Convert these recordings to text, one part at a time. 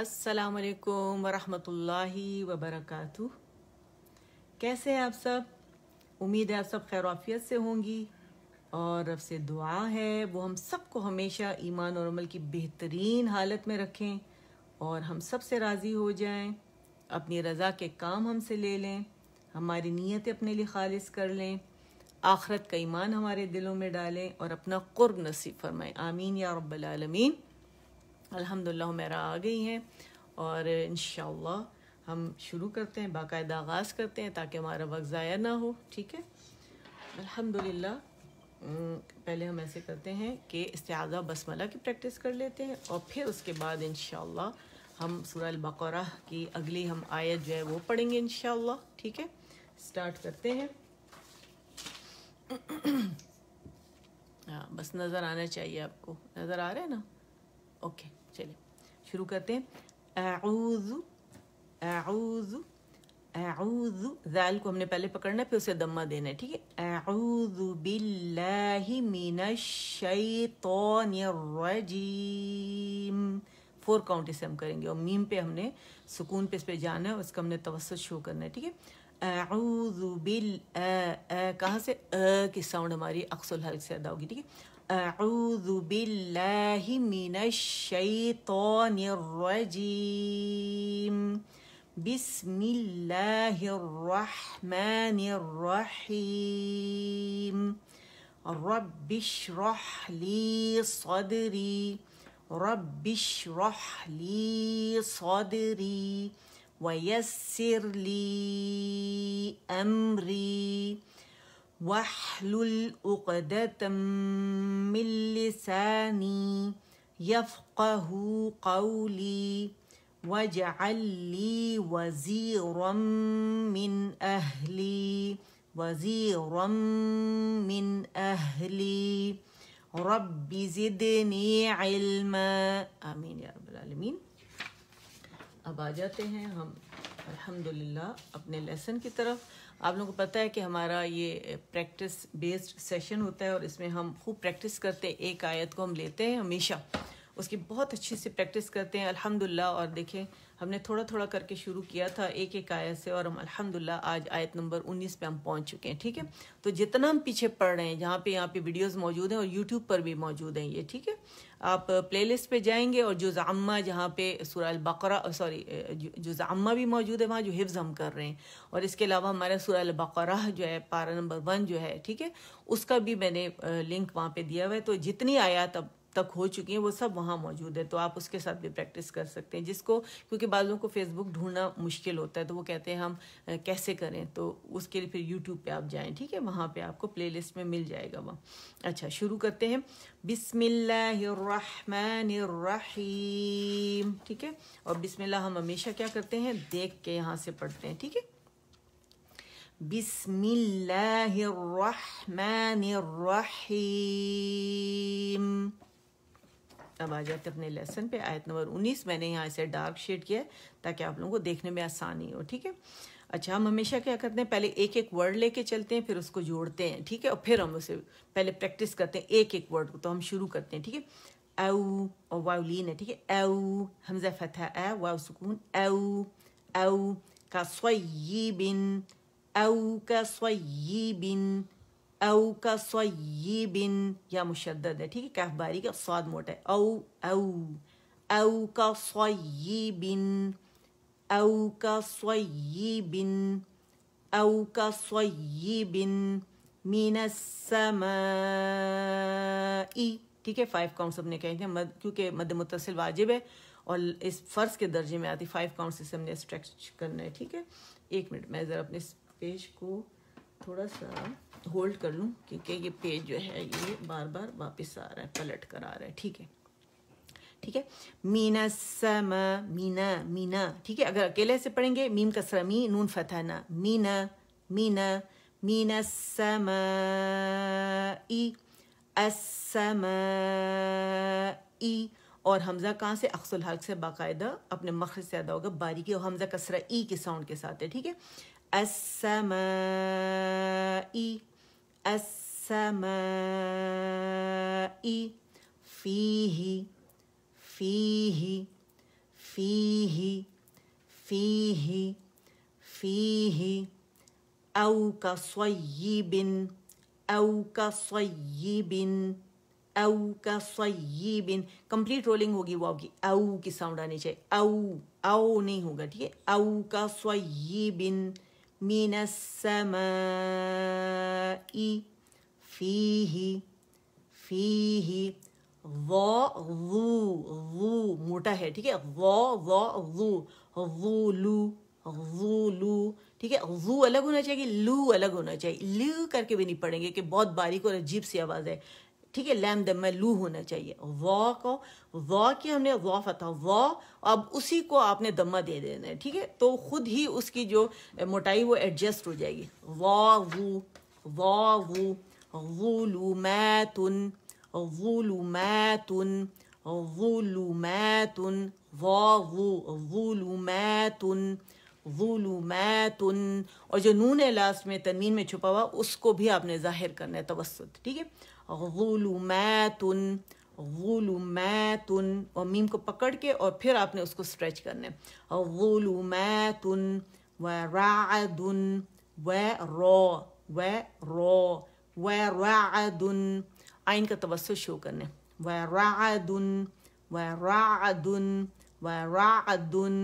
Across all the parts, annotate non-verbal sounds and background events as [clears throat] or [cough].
असलकम वरहि वबरक कैसे हैं आप सब उम्मीद है आप सब खैर आफियत से होंगी और रब से दुआ है वो हम सबको हमेशा ईमान और अमल की बेहतरीन हालत में रखें और हम सब से राज़ी हो जाएं अपनी रज़ा के काम हमसे ले लें हमारी नीयतें अपने लिए खालिज कर लें आखरत का ईमान हमारे दिलों में डालें और अपना कुर्ब नसीब फरमाएं आमीन या रब्बल आलमीन अल्हम्दुलिल्लाह मेरा आ गई हैं और इन हम शुरू करते हैं बाकायदा आगाज़ करते हैं ताकि हमारा वक्त ज़ाया ना हो ठीक है अल्हम्दुलिल्लाह पहले हम ऐसे करते हैं कि इस्तेज़ा बसमला की प्रैक्टिस कर लेते हैं और फिर उसके बाद इन हम सूरह बकरा की अगली हम आयत जो है वो पढ़ेंगे इन ठीक है स्टार्ट करते हैं [clears throat] हाँ बस नज़र आना चाहिए आपको नज़र आ रहा है ना ओके चलिए शुरू करते हैं को हमने पहले पकड़ना है फिर उसे दम्मा देना है ठीक है आऊज़ बिल्लाहि फोर काउंट इसे हम करेंगे और मीम पे हमने सुकून पे इस पे जाना है उसका हमने तवसत शो करना है ठीक है आऊज़ बिल कहाँ से अ की साउंड हमारी अक्सुल हल्क से अदा होगी ठीक है أعوذ بالله من الشيطان الرجيم بسم الله الرحمن الرحيم رب اشرح لي صدري رب اشرح لي صدري ويسر لي أمري واحلل عقدة من لساني يفقه قولي واجعل لي وزيرا من أهلي وزيرا من أهلي رب زدني علما آمين يا رب العالمين अब आ जाते हैं हम अल्हम्दुलिल्लाह अपने लेसन आप लोगों को पता है कि हमारा ये प्रैक्टिस बेस्ड सेशन होता है और इसमें हम खूब प्रैक्टिस करते हैं एक आयत को हम लेते हैं हमेशा उसकी बहुत अच्छे से प्रैक्टिस करते हैं अल्हम्दुलिल्लाह और देखें हमने थोड़ा थोड़ा करके शुरू किया था एक एक आयत से और हम अल्हम्दुलिल्लाह आज आयत नंबर 19 पे हम पहुंच चुके हैं ठीक है तो जितना हम पीछे पढ़ रहे हैं जहाँ पे यहाँ पे वीडियोस मौजूद हैं और यूट्यूब पर भी मौजूद हैं ये ठीक है आप प्लेलिस्ट पे जाएंगे और जुज़ अम्मा जहाँ पे सूरह बकरा सॉरी जुज़ अम्मा भी मौजूद है वहाँ जो हिफ्ज़ हम कर रहे हैं और इसके अलावा हमारा सूरह बकरा जो है पारा नंबर वन जो है ठीक है उसका भी मैंने लिंक वहाँ पे दिया हुआ है तो जितनी आयात अब तक हो चुकी हैं वो सब वहाँ मौजूद है तो आप उसके साथ भी प्रैक्टिस कर सकते हैं जिसको क्योंकि बाज़ों को फेसबुक ढूंढना मुश्किल होता है तो वो कहते हैं हम कैसे करें तो उसके लिए फिर यूट्यूब पे आप जाएं ठीक है वहाँ पे आपको प्लेलिस्ट में मिल जाएगा वह अच्छा शुरू करते हैं बिसमिल्लाम ठीक है और बिसमिल्ला हम हमेशा क्या करते हैं देख के यहाँ से पढ़ते हैं ठीक है बिस्मिल्लाहिर्रहमानिर्रहीम अब आ जाते अपने लेसन पे आयत नंबर 19 मैंने यहाँ इसे डार्क शेड किया है ताकि आप लोगों को देखने में आसानी हो ठीक है अच्छा हम हमेशा क्या करते हैं पहले एक एक वर्ड लेके चलते हैं फिर उसको जोड़ते हैं ठीक है और फिर हम उसे पहले प्रैक्टिस करते हैं एक एक वर्ड को तो हम शुरू करते हैं ठीक है एऊ और वाउलिन है ठीक है एऊ हमजा फतह ए वाउ सुकून एउ एऊ का स्वयी बिन एउ का स्वयी बिन औ का स्व ये बिन या मुशद है ठीक है कैफ बारी का स्वाद मोटा है औ औ औ का स्व ये बिन औ का स्व ये बिन औ का स्व ये बिन ठीक है फाइव काउंट्स हमने कहे थे मद, क्योंकि मद मुतसिल वाजिब है और इस फ़र्ज के दर्जे में आती फाइव काउंट्स से हमने स्ट्रेच करना है ठीक है एक मिनट मैं ज़रा अपने पेज को थोड़ा सा होल्ड कर लूँ क्योंकि ये पेज जो है ये बार बार वापस आ रहा है पलट कर आ रहा है ठीक है ठीक है मीना सम मीना मीना ठीक है अगर अकेले से पढ़ेंगे मीम कसरा मी नून फतह ना मीना मीना मीना सम ई असम ई और हमज़ा कहाँ से अक्सुल हल्क से बाकायदा अपने मखर से अदा होगा बारीकी और हमज़ा कसरा ई के साउंड के साथ है ठीक है असम ई السماء فيه فيه فيه فيه فيه أو كصيب أو كصيب औ का complete कंप्लीट रोलिंग होगी वाव की औ की साउंड आनी चाहिए औ औ नहीं होगा ठीक है औ का من السماء فيه فيه ضو ضو मोटा है ठीक है ضو ضو ضو ضولو ضولو ठीक है जू अलग होना चाहिए लू अलग होना चाहिए लू करके भी नहीं पढ़ेंगे कि बहुत बारीक और अजीब सी आवाज़ है ठीक है लैम दम लू होना चाहिए वॉ को वॉ की हमने वॉ फता वॉ अब उसी को आपने दम्मा दे देना है ठीक है तो खुद ही उसकी जो मोटाई वो एडजस्ट हो जाएगी व वू व वू वूलू मै तुन वूलू मै तुन वूलू मै तुन व वू मै तुन और जो नून है लास्ट में तनवीन में छुपा हुआ उसको भी आपने जाहिर करना है तवस्त ठीक है ظुलुमैतुन ظुलुमैतुन और मीम को पकड़ के और फिर आपने उसको स्ट्रेच करना है ظुलुमैतुन व रादुन व रो व रो व रादुन आइन का तवस्सु शो करने व रादुन व रादुन व रादुन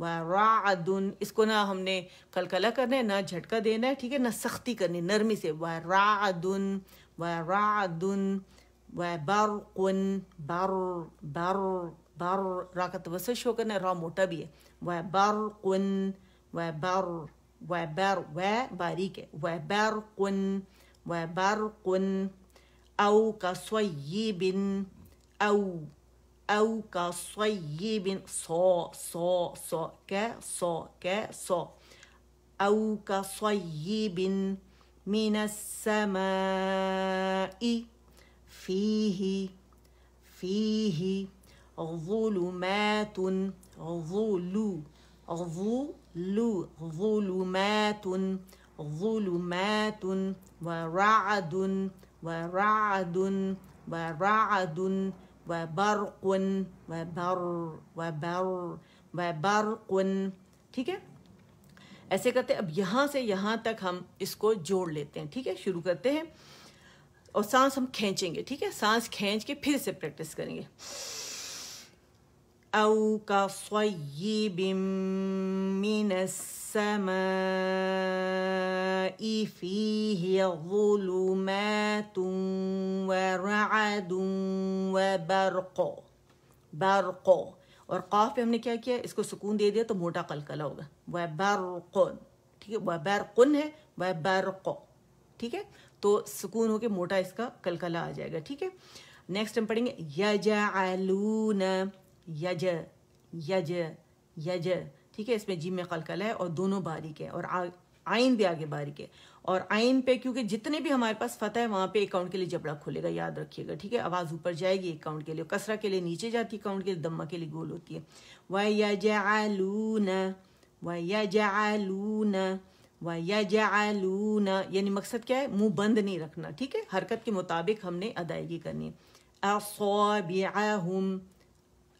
व रादुन इसको ना हमने कलकला करना है ना झटका देना है ठीक है ना सख्ती करनी नरमी से व रादुन ورعد وبرق بر بر بر را کا شو کنه را موټه بھی وبرق وبر وبر و باریک وبرق وبرق او كصيب او او كصيب صا صا صا ك صا ك صا او كصيب من السماء فيه فيه ظلمات ظلو ظلو ظلمات ظلمات ورعد ورعد ورعد وبرق وبر وبر وبرق ठीक ऐसे करते अब यहाँ से यहाँ तक हम इसको जोड़ लेते हैं ठीक है शुरू करते हैं और सांस हम खींचेंगे ठीक है सांस खींच के फिर से प्रैक्टिस करेंगे أو كصيب मैं السماء فيه ظلمات ورعد وبرق برق और क़ाफ पे हमने क्या किया इसको सुकून दे दिया तो मोटा कलकला होगा वबरकुन ठीक है वबरकुन है कौ ठीक है तो सुकून के मोटा इसका कलकला आ जाएगा ठीक है नेक्स्ट हम पढ़ेंगे यज आलून यज यज यज ठीक है इसमें जी में कलकला है और दोनों बारीक है और आ, आइन पे आगे बारी के और आइन पे क्योंकि जितने भी हमारे पास फतह है वहां पे अकाउंट के लिए जबड़ा खुलेगा याद रखिएगा ठीक है आवाज ऊपर जाएगी अकाउंट के लिए कसरा के लिए नीचे जाती है अकाउंट के लिए दम्मा के लिए गोल होती है यानी मकसद क्या है मुंह बंद नहीं रखना ठीक है हरकत के मुताबिक हमने अदायगी करनी है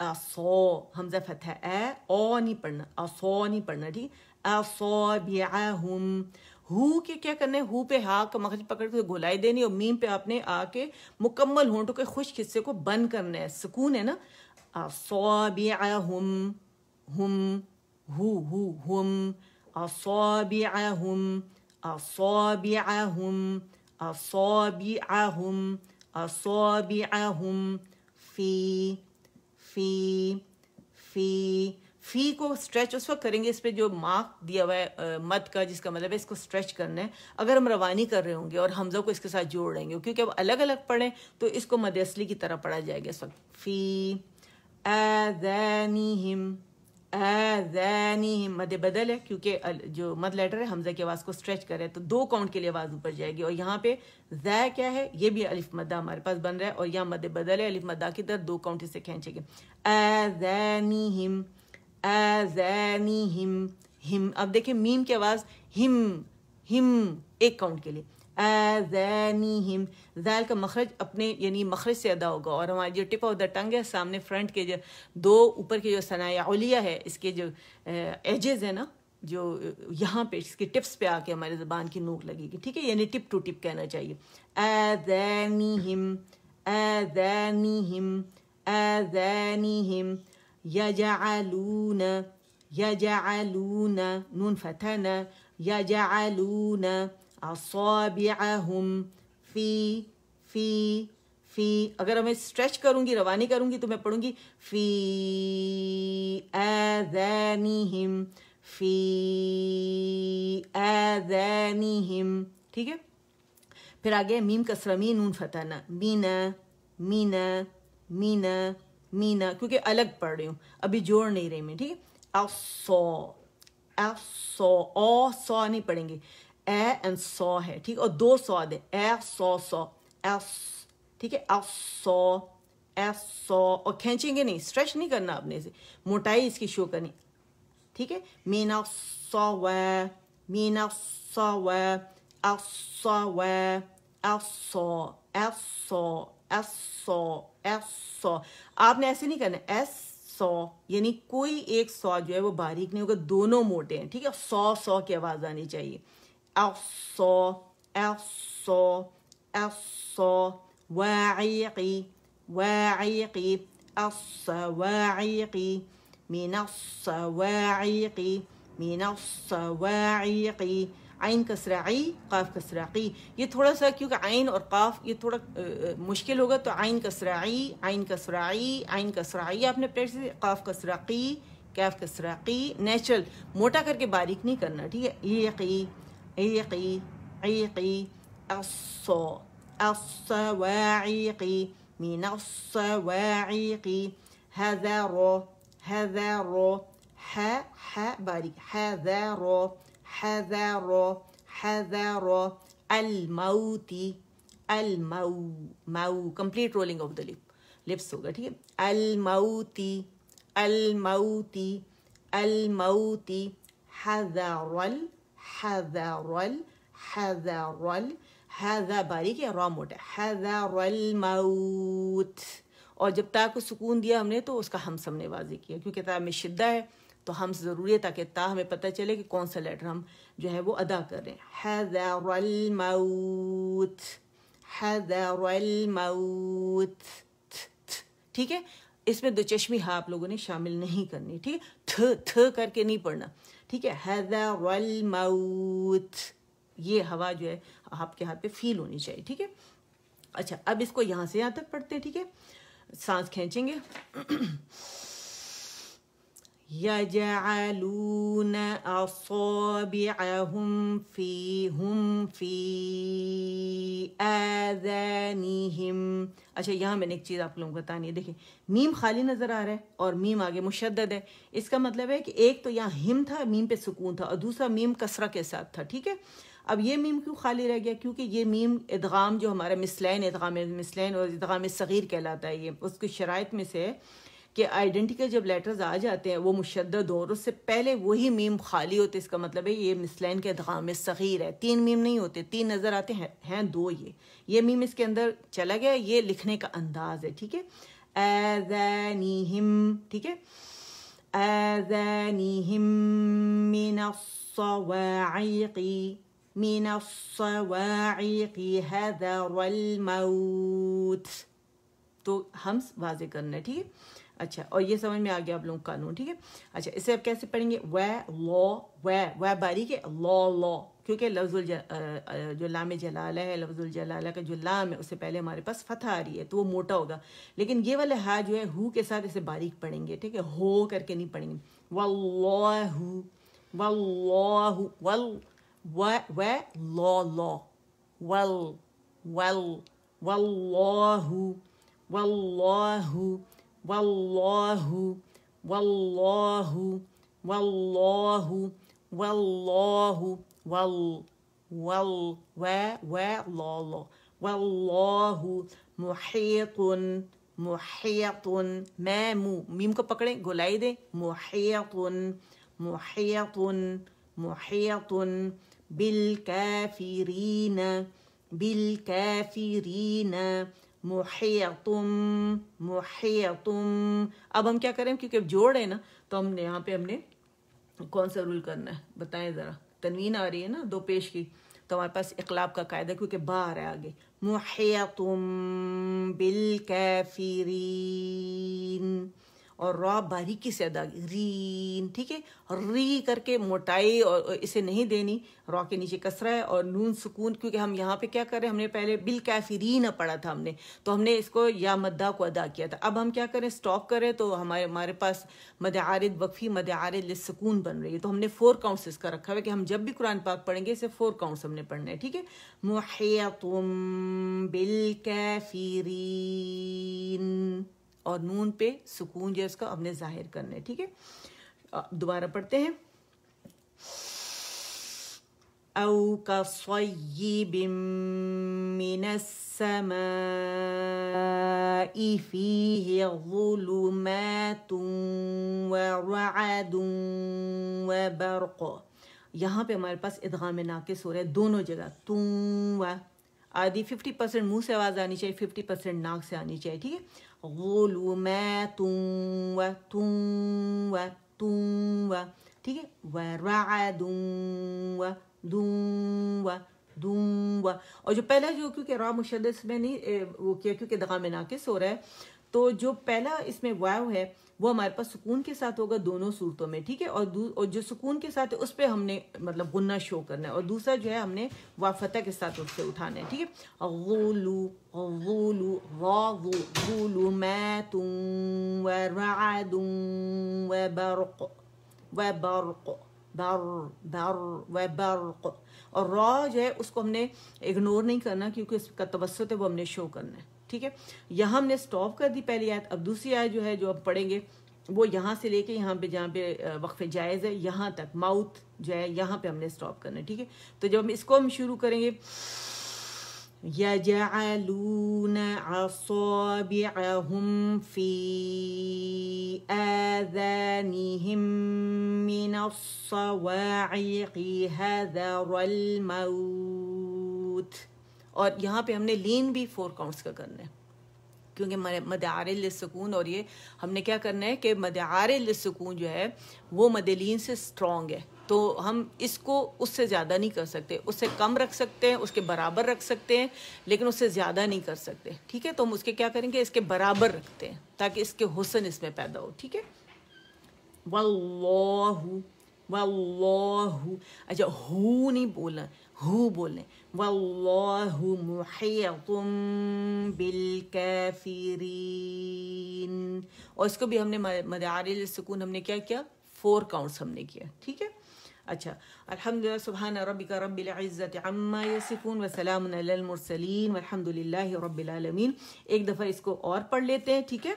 असो हमजा फतह ए ओ नहीं पढ़ना असो नहीं पढ़ना ठीक अफोबियाहुम हु के क्या करने हु पे हा का मखज पकड़ के घुलाई देनी और मीम पे आपने आके मुकम्मल होंठों के खुश हिस्से को बंद करना है सुकून है ना अफोबियाहुम हम हु हु हम अफोबियाहुम अफोबियाहुम अफोबियाहुम अफोबियाहुम फी फी फी फी को स्ट्रेच उस वक्त करेंगे इस पर जो मार्क दिया हुआ है मत का जिसका मतलब है इसको स्ट्रेच करना है अगर हम रवानी कर रहे होंगे और हमजा को इसके साथ जोड़ रहेंगे क्योंकि अब अलग अलग पढ़ें तो इसको मद असली की तरह पढ़ा जाएगा इस वक्त फी एम एनी मद बदल है क्योंकि जो मद लेटर है हमजा की आवाज़ को स्ट्रेच करे तो दो काउंट के लिए आवाज़ ऊपर जाएगी और यहाँ पे जै क्या है ये भी अलिफ मद्दा हमारे पास बन रहा है और यहाँ मद बदल है अलिफ मद्दा की तरह दो काउंट इसे जैनी एम एजैनी हिम हिम अब देखिए मीम की आवाज़ हिम हिम एक काउंट के लिए एजैनी हिम जैल का मखरज अपने यानी मखरज से अदा होगा और हमारी जो टिप ऑफ द टंग है सामने फ्रंट के जो दो ऊपर के जो सनायालिया है इसके जो एजेज़ है ना जो यहाँ पे इसके टिप्स पे आके हमारे ज़बान की नोक लगेगी ठीक है यानी टिप टू टिप कहना चाहिए एजैनी हिम एजैनी हिम एजैनी हिम यजालून यजालून नून फतन यजालून असाबिअहुम फी फी फी अगर मैं स्ट्रेच करूंगी रवानी करूंगी तो मैं पढ़ूंगी फी आदानीहिम फी आदानीहिम ठीक है फिर आगे मीम कसरा मीन उन फताना मीना मीना मीना मीना क्योंकि अलग पढ़ रही हूँ अभी जोड़ नहीं रही मैं ठीक है अफ सौ एफ सौ ओ सौ नहीं पढ़ेंगे ए एंड सौ है ठीक और दो सौ दे ए सौ सौ एफ ठीक है एफ सौ एफ सौ और खींचेंगे नहीं स्ट्रेच नहीं करना अपने से मोटाई इसकी शो करनी ठीक है मीना सौ व मीना सौ व एफ सौ व एफ सौ एफ सौ एस सौ एस सौ आपने ऐसे नहीं करना एस सौ यानी कोई एक सौ जो है वो बारीक नहीं होगा दोनों मोटे हैं ठीक है सौ सौ की आवाज आनी चाहिए एफ सौ एफ सौ एफ सौ वाई वाई الصواعق आइन कसराई काफ कसराई ये थोड़ा सा क्योंकि आइन और काफ ये थोड़ा आ, मुश्किल होगा तो आइन कसराई आइन कसराई आइन कसराई आपने प्रेस काफ कसराकी कैफ कसराकी नेचुरल मोटा करके बारीक नहीं करना ठीक है ईकी ईकी ईकी असो असवाईकी मीन असवाईकी हज़ारो हज़ारो है है बारीक हज़ारो حذر حذر الموت المو मऊ complete rolling of the lip lips होगा ठीक है अलमऊती अलमऊती अलमऊती हजरल हजरल हजरल हजा बारीक है रॉ मोट हजरल मऊत और जब ता को सुकून दिया हमने तो उसका हम सबने वाजी किया क्योंकि ता में शिद्दा है तो हम जरूरी है ताकि ता हमें पता चले कि कौन सा लेटर हम जो है वो अदा कर रहे हैं ठीक है इसमें दो चश्मी हा आप लोगों ने शामिल नहीं करनी ठीक है थ थ करके नहीं पढ़ना ठीक है हैदरल ये हवा जो है आपके हाथ पे फील होनी चाहिए ठीक है अच्छा अब इसको यहाँ से यहाँ तक पढ़ते हैं ठीक है सांस खींचेंगे [clears throat] يجعلون أصابعهم فيهم في آذانهم अच्छा यहाँ मैंने एक चीज़ आप लोगों को बतानी है देखिए मीम खाली नज़र आ रहा है और मीम आगे मुशद्द है इसका मतलब है कि एक तो यहाँ हिम था मीम पे सुकून था और दूसरा मीम कसरा के साथ था ठीक है अब ये मीम क्यों खाली रह गया क्योंकि ये मीम इदगाम जो हमारा मिसलैन इदगाम मिसलैन और इदगाम सग़ीर कहलाता है ये उसकी शराइ में से है कि आइडेंटिकल जब लेटर्स आ जाते हैं वो मुशद हो और उससे पहले वही मीम खाली होते इसका मतलब है ये मिसलैन के अदगाम सग़ीर है तीन मीम नहीं होते तीन नज़र आते हैं हैं दो ये ये मीम इसके अंदर चला गया ये लिखने का अंदाज है ठीक है एजनीम ठीक है एजनीम मीनासवाइकी मीनासवाइकी हैदर तो हम वाजे करना ठीक है अच्छा और ये समझ में आ गया आप लोगों का कानून ठीक है अच्छा इसे आप कैसे पढ़ेंगे वे लॉ वे वह बारी के लॉ लॉ क्योंकि लफ्जुल जो लाम जलाल है लफ्जुल जलाल का जो लाम है उससे पहले हमारे पास फतह आ रही है तो वो मोटा होगा लेकिन ये वाले हा जो है हु के साथ इसे बारीक पढ़ेंगे ठीक है हो करके नहीं पढ़ेंगे वल लॉ लॉ वल वल वल्लाहु والله والله والله والله وال وال و و لا لا والله محيط محيط ما مو ميم کو پکڑیں गोलाई دیں محيط محيط محيط بالكافرين بالكافرين मुहैतुम मुहैतुम अब हम क्या करें क्योंकि अब जोड़ है ना तो हमने यहाँ पे हमने कौन सा रूल करना है बताएं ज़रा तनवीन आ रही है ना दो पेश की तो हमारे पास इकलाब का कायदा क्योंकि बाहर है आगे मुहैतुम बिल कैफीरीन और रॉ बारीकी से अदा रीन ठीक है री करके मोटाई और इसे नहीं देनी रॉ के नीचे कसरा है और नून सुकून क्योंकि हम यहाँ पे क्या कर रहे हैं हमने पहले बिल कैफी ना पढ़ा था हमने तो हमने इसको या मद्दा को अदा किया था अब हम क्या करें स्टॉप करें तो हमारे हमारे पास मद आरद वक्फी मद आरद सुकून बन रही है तो हमने फोर काउंट्स इसका रखा हुआ कि हम जब भी कुरान पाक पढ़ेंगे इसे फोर काउंट्स हमने पढ़ना है ठीक है मुहैया तुम बिल कैफरीन और नून पे सुकून जो है उसका हमने जाहिर करना है ठीक है दोबारा पढ़ते हैं औ كصيب من यहाँ पे हमारे पास इदगाम नाकिस हो रहा है दोनों जगह तुम व आदि फिफ्टी परसेंट मुँह से आवाज़ आनी चाहिए फिफ्टी परसेंट नाक से आनी चाहिए ठीक है गोलू मैं तुम व तुम व तुम व ठीक है व दूँ व दूँ व दूँ व और जो पहला जो क्योंकि रा मुशद में नहीं वो किया क्योंकि दगा में नाकिस हो रहा है तो जो पहला इसमें वाव है वो हमारे पास सुकून के साथ होगा दोनों सूरतों में ठीक है और और जो सुकून के साथ है उस पर हमने मतलब गुन्ना शो करना है और दूसरा जो है हमने वाफता के साथ उससे उठाना है ठीक है गोलू गोलू गोलू मैं तुम व बर बर व और रॉ जो है उसको हमने इग्नोर नहीं करना क्योंकि उसका तवस्त है वो हमने शो करना है ठीक है यहां हमने स्टॉप कर दी पहली आयत अब दूसरी आयत जो है जो हम पढ़ेंगे वो यहां से लेके यहाँ पे जहां पे वक्फ जायज़ है यहां तक माउथ जो है यहां पे हमने स्टॉप करना है ठीक है तो जब हम इसको हम शुरू करेंगे يجعلون في آذانهم من الصواعق الموت और यहाँ पे हमने लीन भी फोर काउंट्स का करना है क्योंकि आरल सुकून और ये हमने क्या करना है कि आरल सुकून जो है वो मदलिन से स्ट्रॉन्ग है तो हम इसको उससे ज़्यादा नहीं कर सकते उससे कम रख सकते हैं उसके बराबर रख सकते हैं लेकिन उससे ज़्यादा नहीं कर सकते ठीक है तो हम उसके क्या करेंगे इसके बराबर रखते हैं ताकि इसके हुसन इसमें पैदा हो ठीक है वाह वाह अच्छा हु नहीं बोलना हु बोलें والله محيط بالकाफिरीन और इसको भी हमने मदारिल सुकून हमने क्या किया फोर काउंट्स हमने किया ठीक है अच्छा अलहमदिल्ला सुबहान रबिका रबिल्ज़त अम्मा यसिफ़ून वसलामसलिन अलहमदिल्ला रबालमीन एक दफ़ा इसको और पढ़ लेते हैं ठीक है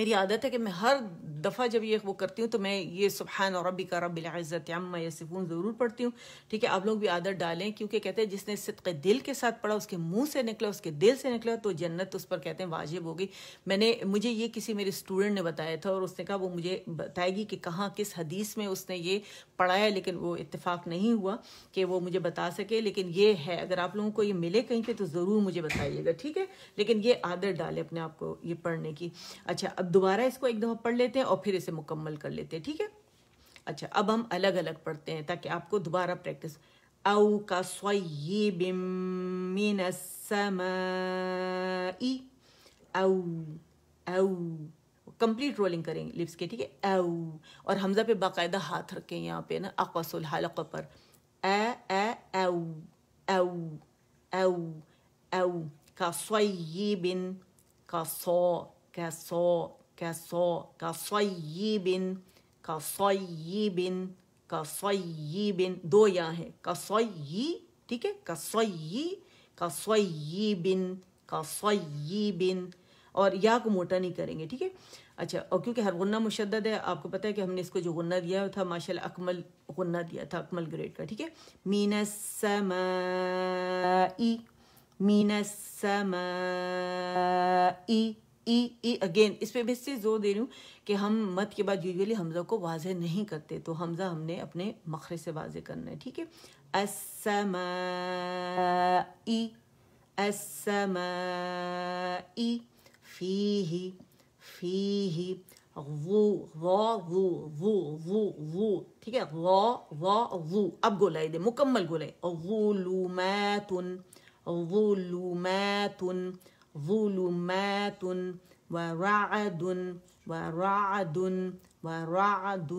मेरी आदत है कि मैं हर दफ़ा जब ये वो करती हूँ तो मैं ये सुबहान और रबी का रबाज़त अम्मा यसिफून ज़रूर पढ़ती हूँ ठीक है आप लोग भी आदत डालें क्योंकि कहते हैं जिसने सिद्क दिल के साथ पढ़ा उसके मुंह से निकला उसके दिल से निकला तो जन्नत उस पर कहते हैं वाजिब होगी मैंने मुझे ये किसी मेरे स्टूडेंट ने बताया था और उसने कहा वो मुझे बताएगी कि कहाँ किस हदीस में उसने ये पढ़ाया लेकिन वो इतफाक़ नहीं हुआ कि वो मुझे बता सके लेकिन ये है अगर आप लोगों को ये मिले कहीं पर तो ज़रूर मुझे बताइएगा ठीक है लेकिन ये आदत डालें अपने आप को ये पढ़ने की अच्छा अब दोबारा इसको एक दफ़ा पढ़ लेते हैं और फिर इसे मुकम्मल कर लेते हैं ठीक है अच्छा अब हम अलग अलग पढ़ते हैं ताकि आपको दोबारा प्रैक्टिस औ का स्वये औ कंप्लीट रोलिंग करेंगे लिप्स के ठीक है औ और हमजा पे बाकायदा हाथ रखें यहाँ पे ना अकसुल हलक पर ए ए का स्वये का सौ का सौ कसोयिबिन कसोयिबिन कसोयिबिन दो या है कसोयी ठीक है कसोयी कसोयिबिन कसोयिबिन और या को मोटा नहीं करेंगे ठीक है अच्छा और क्योंकि हर गुन्ना मुशद है आपको पता है कि हमने इसको जो गुन्ना दिया था माशा अकमल गुन्ना दिया था अकमल ग्रेड का ठीक है सम ई ई ई अगेन इस पर मैं इससे जोर दे रही हूँ कि हम मत के बाद यूजली हमज़ा को वाजे नहीं करते तो हमज़ा हमने अपने मखरे से वाजे करना है ठीक है असम ई असम ई फी ही फी ही वो वो वो वो वो वो ठीक है वो वो वो अब गोलाई दे मुकम्मल गोलाई वो लू मैं तुन वो लू मैं तुन ظلمات ورعد ورعد ورعد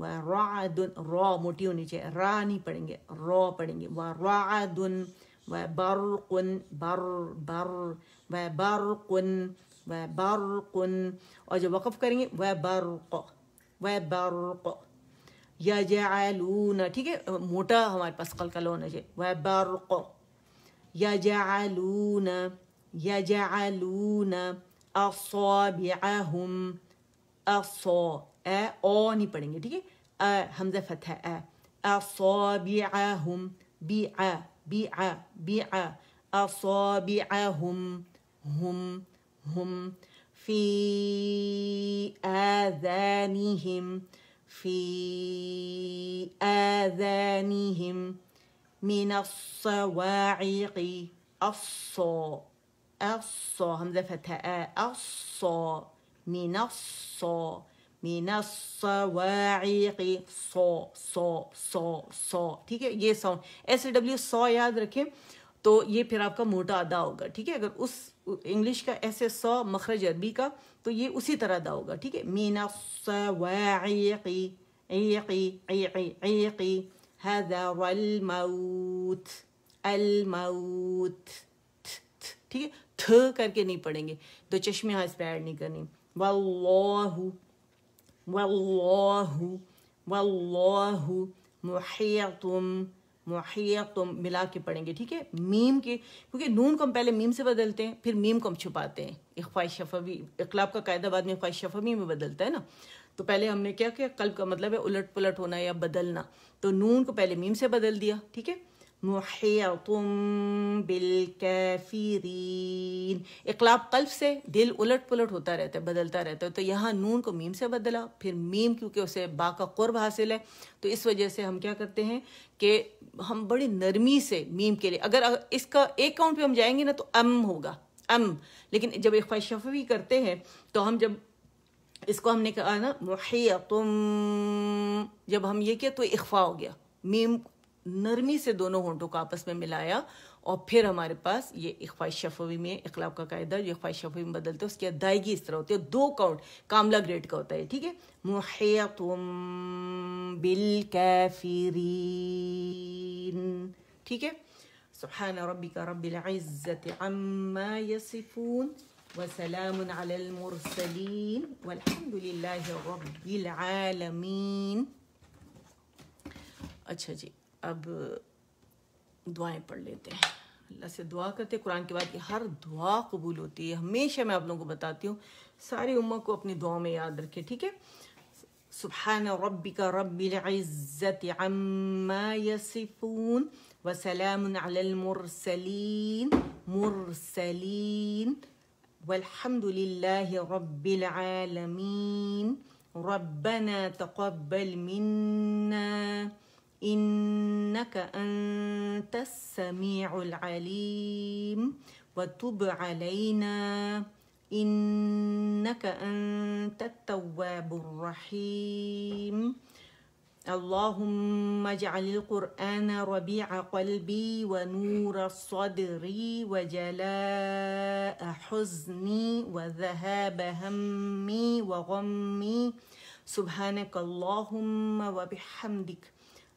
ورعد रॉ मोटी होनी चाहिए रा नहीं पढ़ेंगे रॉ पढ़ेंगे वराद وبرق بر بر وبرق وبرق और जब वक़फ़ करेंगे वबरक वबरक यजआलून ठीक है मोटा हमारे पास कल कल होना चाहिए वबरक यजआलून يجعلون أصابعهم أصا أو नहीं पढ़ेंगे ठीक है हमजा फतह أصابعهم بيع بيع بيع أصابعهم هم هم في آذانهم في آذانهم من الصواعق الصو أصو همزة فتاء أصو من الص من الصواعق صو صو صو صو ठीक है ये साउंड एस ए डब्ल्यू सौ याद रखें तो ये फिर आपका मोटा अदा होगा ठीक है अगर उस इंग्लिश का ऐसे सौ मखरज अरबी का तो ये उसी तरह अदा होगा ठीक है من الصواعق عيقي عيقي عيقي الموت الموت ठीक है थ करके नहीं पढ़ेंगे तो चश्मे हाथ इस पर ऐड नहीं करनी तुम मुहैया तुम मिला के पढ़ेंगे ठीक है मीम के क्योंकि नून को हम पहले मीम से बदलते हैं फिर मीम को हम छुपाते हैं शफा भी इकलाब का कायदा बाद में शफा शफवी में बदलता है ना तो पहले हमने क्या किया कल्ब का मतलब है उलट पुलट होना या बदलना तो नून को पहले मीम से बदल दिया ठीक है मुहैत बिल कैफीरीन इकलाब कल्फ से दिल उलट पुलट होता रहता है बदलता रहता है तो यहाँ नून को मीम से बदला फिर मीम क्योंकि उसे बा का कुर्ब हासिल है तो इस वजह से हम क्या करते हैं कि हम बड़ी नरमी से मीम के लिए अगर इसका एक काउंट पे हम जाएंगे ना तो अम होगा अम लेकिन जब इफ़ा शफवी करते हैं तो हम जब इसको हमने कहा ना मुहैत जब हम ये किया तो इख्फा हो गया मीम नरमी से दोनों होंठों को आपस में मिलाया और फिर हमारे पास ये इख्वा शफवी में इखलाब का कायदा जो इख्वा शफवी में बदलते हैं उसकी अदायगी इस तरह होती है दो काउंट कामला ग्रेड का होता है ठीक है मुहैतुम बिल कैफीरीन ठीक है العزة عما يصفون وسلام على المرسلين والحمد لله رب العالمين अच्छा जी اب دعائیں پڑھ لیتے ہیں اللہ سے دعا کرتے ہیں قرآن کے بعد کہ ہر دعا قبول ہوتی ہے ہمیشہ میں آپ لوگوں کو بتاتی ہوں ساری امہ کو اپنی دعا میں یاد رکھیں ٹھیک ہے سبحان ربك رب العزة عما يصفون وسلام على المرسلين مرسلين والحمد لله رب العالمين ربنا تقبل منا إنك أنت السميع العليم وتب علينا إنك أنت التواب الرحيم اللهم اجعل القرآن ربيع قلبي ونور صدري وجلاء حزني وذهاب همي وغمي سبحانك اللهم وبحمدك